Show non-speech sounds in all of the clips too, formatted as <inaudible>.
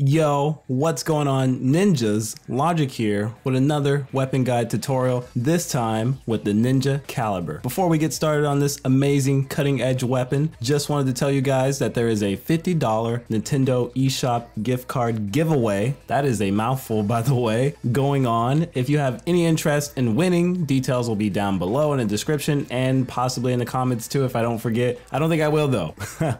Yo, what's going on ninjas? Logic here with another weapon guide tutorial, this time with the Ninja Caliber. Before we get started on this amazing cutting edge weapon, just wanted to tell you guys that there is a $50 Nintendo eShop gift card giveaway. That is a mouthful by the way, going on. If you have any interest in winning, details will be down below in the description and possibly in the comments too if I don't forget. I don't think I will though. <laughs>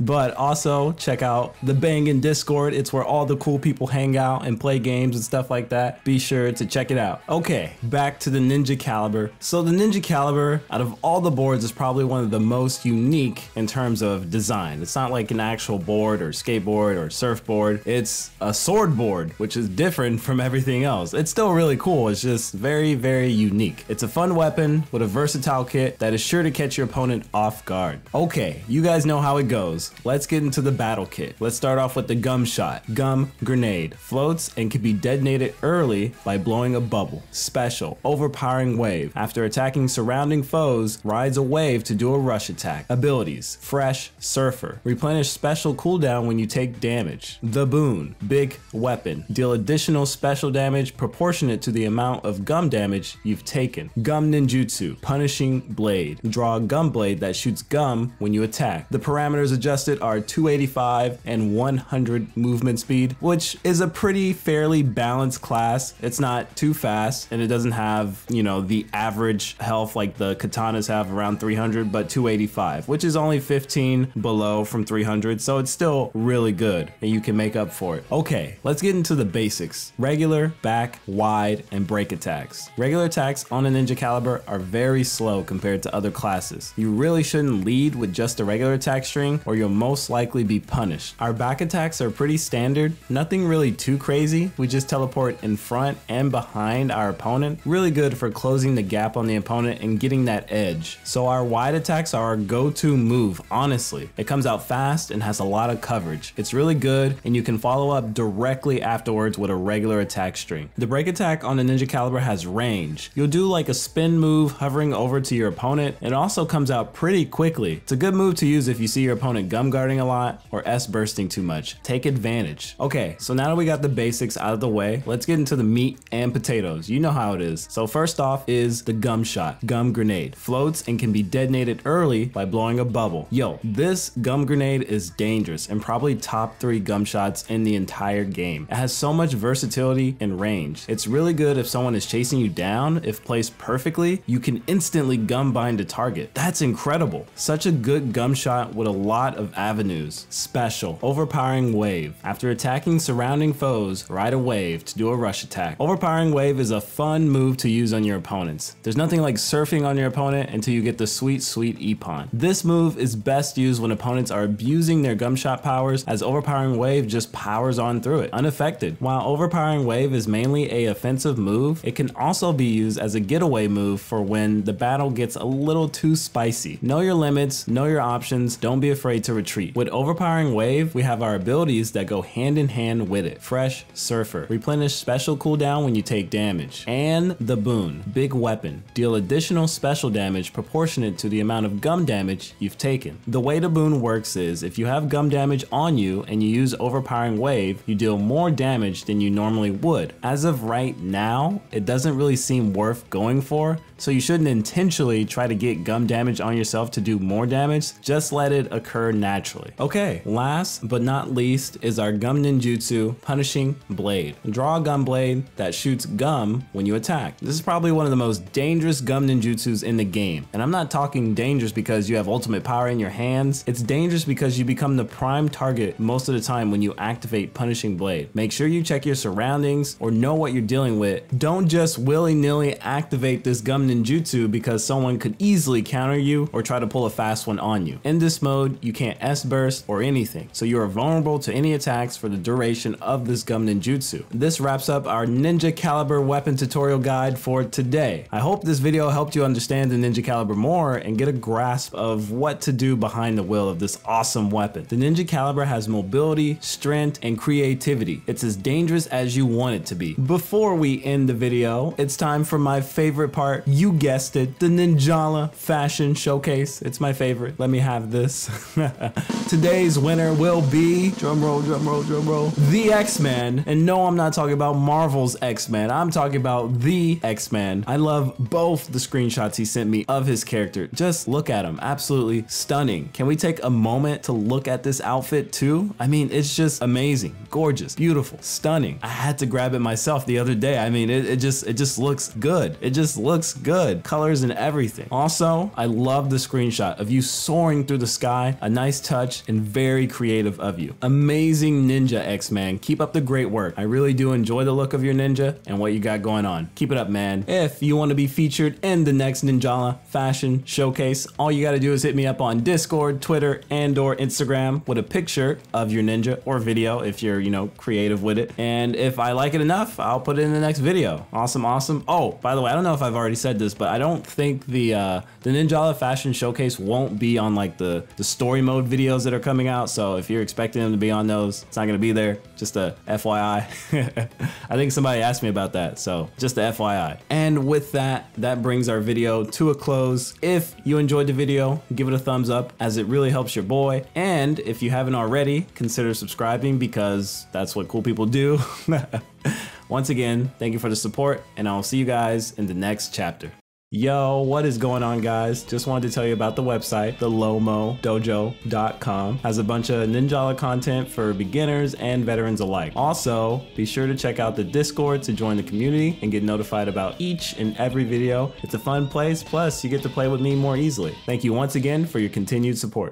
But also check out the Bangin' Discord. It's where all the cool people hang out and play games and stuff like that. Be sure to check it out. Okay, back to the Ninja Caliber. So the Ninja Caliber, out of all the boards, is probably one of the most unique in terms of design. It's not like an actual board or skateboard or surfboard. It's a sword board, which is different <laughs> from everything else. It's still really cool. It's just very, very unique. It's a fun weapon with a versatile kit that is sure to catch your opponent off guard. Okay, you guys know how it goes let's get into the battle kit. Let's start off with the gum shot. Gum grenade floats and can be detonated early by blowing a bubble. Special, overpowering wave. After attacking surrounding foes, rides a wave to do a rush attack. Abilities, fresh, surfer. Replenish special cooldown when you take damage. The boon, big weapon. Deal additional special damage proportionate to the amount of gum damage you've taken. Gum ninjutsu, punishing blade. Draw a gum blade that shoots gum when you attack. The parameters adjust requested are 285 and 100 movement speed, which is a pretty fairly balanced class. It's not too fast and it doesn't have, you know, the average health like the katanas have around 300, but 285, which is only 15 below from 300. So it's still really good and you can make up for it. Okay, let's get into the basics. Regular, back, wide, and break attacks. Regular attacks on a Ninja Caliber are very slow compared to other classes. You really shouldn't lead with just a regular attack string or you'll you'll most likely be punished. Our back attacks are pretty standard, nothing really too crazy. We just teleport in front and behind our opponent. Really good for closing the gap on the opponent and getting that edge. So our wide attacks are our go-to move, honestly. It comes out fast and has a lot of coverage. It's really good and you can follow up directly afterwards with a regular attack string. The break attack on the Ninja Caliber has range. You'll do like a spin move hovering over to your opponent. It also comes out pretty quickly. It's a good move to use if you see your opponent gum guarding a lot or S bursting too much. Take advantage. Okay, so now that we got the basics out of the way, let's get into the meat and potatoes. You know how it is. So first off is the gum shot, gum grenade. Floats and can be detonated early by blowing a bubble. Yo, this gum grenade is dangerous and probably top three gum shots in the entire game. It has so much versatility and range. It's really good if someone is chasing you down. If placed perfectly, you can instantly gum bind a target. That's incredible. Such a good gum shot with a lot of avenues. Special, Overpowering Wave. After attacking surrounding foes, ride a wave to do a rush attack. Overpowering Wave is a fun move to use on your opponents. There's nothing like surfing on your opponent until you get the sweet, sweet Epon. This move is best used when opponents are abusing their gumshot powers as Overpowering Wave just powers on through it, unaffected. While Overpowering Wave is mainly a offensive move, it can also be used as a getaway move for when the battle gets a little too spicy. Know your limits, know your options, don't be afraid to retreat. With overpowering wave, we have our abilities that go hand in hand with it. Fresh Surfer, replenish special cooldown when you take damage. And the boon, big weapon, deal additional special damage proportionate to the amount of gum damage you've taken. The way the boon works is if you have gum damage on you and you use overpowering wave, you deal more damage than you normally would. As of right now, it doesn't really seem worth going for so you shouldn't intentionally try to get gum damage on yourself to do more damage, just let it occur naturally. Okay, last but not least is our Gum Ninjutsu Punishing Blade. Draw a gum blade that shoots gum when you attack. This is probably one of the most dangerous gum ninjutsus in the game. And I'm not talking dangerous because you have ultimate power in your hands. It's dangerous because you become the prime target most of the time when you activate Punishing Blade. Make sure you check your surroundings or know what you're dealing with. Don't just willy-nilly activate this gum ninjutsu because someone could easily counter you or try to pull a fast one on you. In this mode, you can't S burst or anything, so you are vulnerable to any attacks for the duration of this gum ninjutsu. This wraps up our Ninja Caliber weapon tutorial guide for today. I hope this video helped you understand the Ninja Caliber more and get a grasp of what to do behind the wheel of this awesome weapon. The Ninja Caliber has mobility, strength, and creativity. It's as dangerous as you want it to be. Before we end the video, it's time for my favorite part, you guessed it, the Ninjala Fashion Showcase. It's my favorite. Let me have this. <laughs> Today's winner will be, drum roll, drum roll, drum roll, the X-Men. And no, I'm not talking about Marvel's X-Men. I'm talking about the X-Men. I love both the screenshots he sent me of his character. Just look at him. Absolutely stunning. Can we take a moment to look at this outfit too? I mean, it's just amazing, gorgeous, beautiful, stunning. I had to grab it myself the other day. I mean, it, it just, it just looks good. It just looks good good, colors and everything. Also, I love the screenshot of you soaring through the sky, a nice touch and very creative of you. Amazing Ninja X-Man, keep up the great work. I really do enjoy the look of your Ninja and what you got going on. Keep it up, man. If you want to be featured in the next Ninjala fashion showcase, all you got to do is hit me up on Discord, Twitter, and or Instagram with a picture of your Ninja or video if you're, you know, creative with it. And if I like it enough, I'll put it in the next video. Awesome, awesome. Oh, by the way, I don't know if I've already said this, but I don't think the uh, the Ninjala Fashion Showcase won't be on like the the story mode videos that are coming out. So if you're expecting them to be on those, it's not gonna be there. Just a FYI. <laughs> I think somebody asked me about that, so just a FYI. And with that, that brings our video to a close. If you enjoyed the video, give it a thumbs up as it really helps your boy. And if you haven't already, consider subscribing because that's what cool people do. <laughs> Once again, thank you for the support, and I will see you guys in the next chapter. Yo, what is going on guys? Just wanted to tell you about the website, thelomodojo.com. Has a bunch of Ninjala content for beginners and veterans alike. Also, be sure to check out the Discord to join the community and get notified about each and every video. It's a fun place, plus you get to play with me more easily. Thank you once again for your continued support.